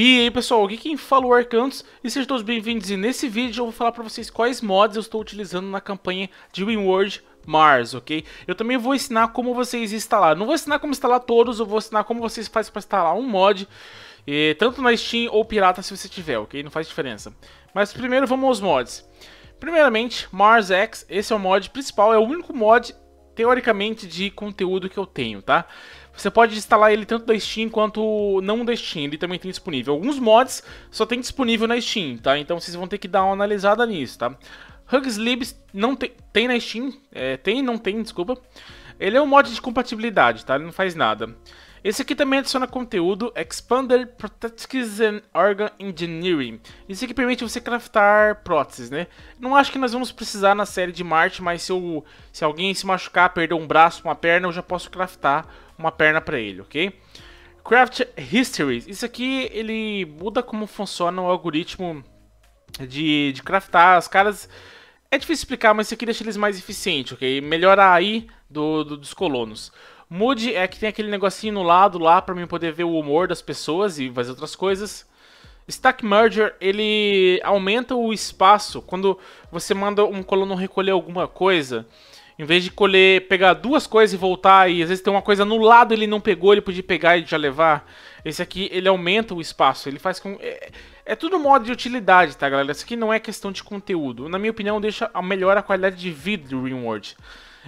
E aí pessoal, aqui quem fala é o Arcantos e sejam todos bem-vindos e nesse vídeo eu vou falar para vocês quais mods eu estou utilizando na campanha de Winward Mars, ok? Eu também vou ensinar como vocês instalar, não vou ensinar como instalar todos, eu vou ensinar como vocês fazem para instalar um mod, eh, tanto na Steam ou pirata se você tiver, ok? Não faz diferença. Mas primeiro vamos aos mods. Primeiramente, Mars X, esse é o mod principal, é o único mod teoricamente de conteúdo que eu tenho, tá? Você pode instalar ele tanto da Steam quanto não da Steam, ele também tem disponível. Alguns mods só tem disponível na Steam, tá? Então vocês vão ter que dar uma analisada nisso, tá? Hugs Libs não tem, tem na Steam, é, tem não tem, desculpa. Ele é um mod de compatibilidade, tá? Ele não faz nada. Esse aqui também adiciona conteúdo Expander Prosthetics and Organ Engineering. Isso aqui permite você craftar próteses, né? Não acho que nós vamos precisar na série de Marte, mas se, eu, se alguém se machucar, perder um braço, uma perna, eu já posso craftar uma perna para ele, ok? Craft Histories. Isso aqui ele muda como funciona o algoritmo de, de craftar. Os caras. É difícil explicar, mas isso aqui deixa eles mais eficientes, ok? Melhora aí do, do, dos colonos. Mude é que tem aquele negocinho no lado lá para mim poder ver o humor das pessoas e fazer outras coisas. Stack Merger, ele aumenta o espaço quando você manda um colono recolher alguma coisa. Em vez de colher, pegar duas coisas e voltar, e às vezes tem uma coisa no lado ele não pegou, ele podia pegar e já levar. Esse aqui, ele aumenta o espaço, ele faz com... É, é tudo modo de utilidade, tá, galera? Isso aqui não é questão de conteúdo. Na minha opinião, deixa a melhor a qualidade de vida do Ringworld.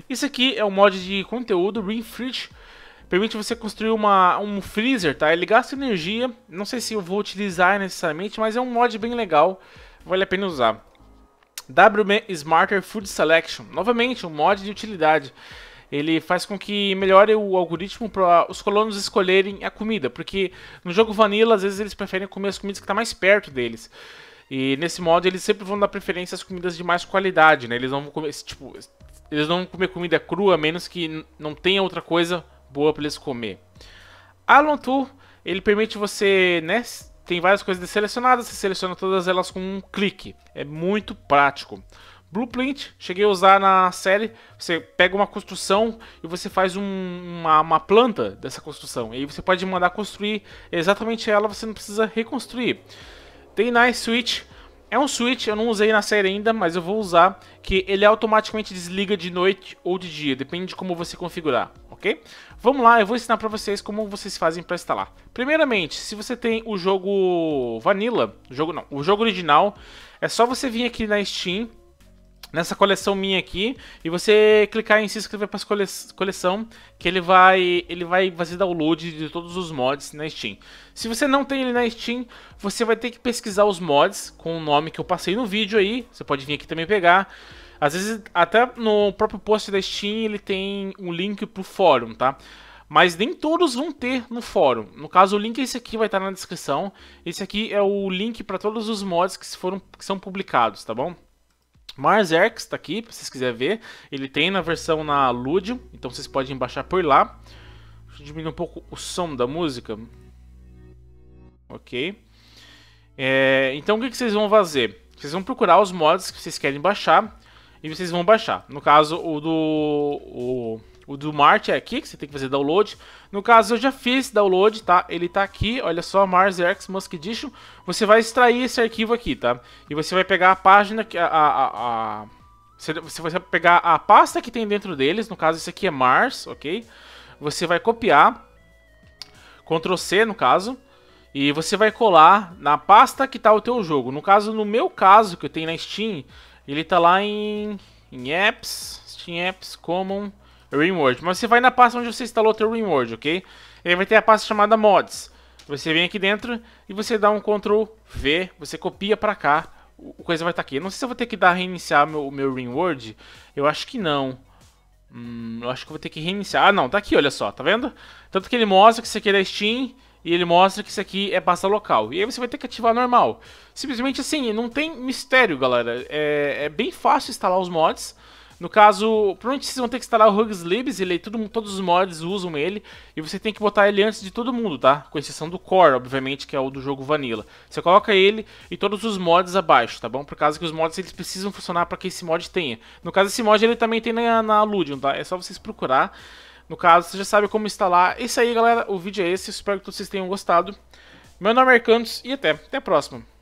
Isso aqui é um mod de conteúdo, Ring Fridge, permite você construir uma, um freezer, tá? Ele gasta energia, não sei se eu vou utilizar necessariamente, mas é um mod bem legal, vale a pena usar. WM Smarter Food Selection, novamente um mod de utilidade. Ele faz com que melhore o algoritmo para os colonos escolherem a comida, porque no jogo Vanilla às vezes eles preferem comer as comidas que estão tá mais perto deles. E nesse modo eles sempre vão dar preferência às comidas de mais qualidade, né? Eles não vão comer, tipo, eles não vão comer comida crua, a menos que não tenha outra coisa boa para eles comer. Alon ele permite você, né, tem várias coisas selecionadas, você seleciona todas elas com um clique. É muito prático. Blueprint, cheguei a usar na série, você pega uma construção e você faz um, uma, uma, planta dessa construção. E aí você pode mandar construir exatamente ela, você não precisa reconstruir. Tem Nice Switch, é um switch, eu não usei na série ainda, mas eu vou usar, que ele automaticamente desliga de noite ou de dia, depende de como você configurar, ok? Vamos lá, eu vou ensinar para vocês como vocês fazem para instalar. Primeiramente, se você tem o jogo Vanilla, o jogo não, o jogo original, é só você vir aqui na Steam nessa coleção minha aqui e você clicar em se inscrever para cole coleção que ele vai ele vai fazer download de todos os mods na Steam. Se você não tem ele na Steam, você vai ter que pesquisar os mods com o nome que eu passei no vídeo aí. Você pode vir aqui também pegar. Às vezes até no próprio post da Steam ele tem um link pro fórum, tá? Mas nem todos vão ter no fórum. No caso, o link é esse aqui, vai estar na descrição. Esse aqui é o link para todos os mods que, foram, que são publicados, tá bom? Mars Arx está aqui, se vocês quiserem ver. Ele tem na versão na Ludium, então vocês podem baixar por lá. Deixa eu diminuir um pouco o som da música. Ok. É, então o que, que vocês vão fazer? Vocês vão procurar os mods que vocês querem baixar e vocês vão baixar. No caso, o do... O, o do Mart é aqui, que você tem que fazer download. No caso, eu já fiz download, tá? Ele tá aqui, olha só, Mars X Musk Edition. Você vai extrair esse arquivo aqui, tá? E você vai pegar a página, que a, a, a... Você vai pegar a pasta que tem dentro deles, no caso, esse aqui é Mars, ok? Você vai copiar, Ctrl C no caso, e você vai colar na pasta que está o teu jogo. No caso, no meu caso, que eu tenho na Steam, ele está lá em, em Apps, Steam Apps Common, Rimworld. Mas você vai na pasta onde você instalou o teu Rimworld, ok? aí vai ter a pasta chamada Mods. Você vem aqui dentro e você dá um Ctrl V, você copia pra cá, a coisa vai estar tá aqui. Eu não sei se eu vou ter que dar reiniciar o meu, meu Rimworld, eu acho que não. Hum, eu acho que eu vou ter que reiniciar. Ah, não, tá aqui, olha só, tá vendo? Tanto que ele mostra que isso aqui é da Steam e ele mostra que isso aqui é pasta local. E aí você vai ter que ativar normal. Simplesmente assim, não tem mistério, galera. É, é bem fácil instalar os mods. No caso, provavelmente vocês vão ter que instalar o Hugs Libs, ele, todos os mods usam ele, e você tem que botar ele antes de todo mundo, tá? Com exceção do Core, obviamente, que é o do jogo Vanilla. Você coloca ele e todos os mods abaixo, tá bom? Por causa que os mods eles precisam funcionar para que esse mod tenha. No caso, esse mod ele também tem na, na Ludium, tá? É só vocês procurar. No caso, você já sabe como instalar. Isso aí, galera, o vídeo é esse. Espero que todos vocês tenham gostado. Meu nome é Arcantos e até. Até a próxima.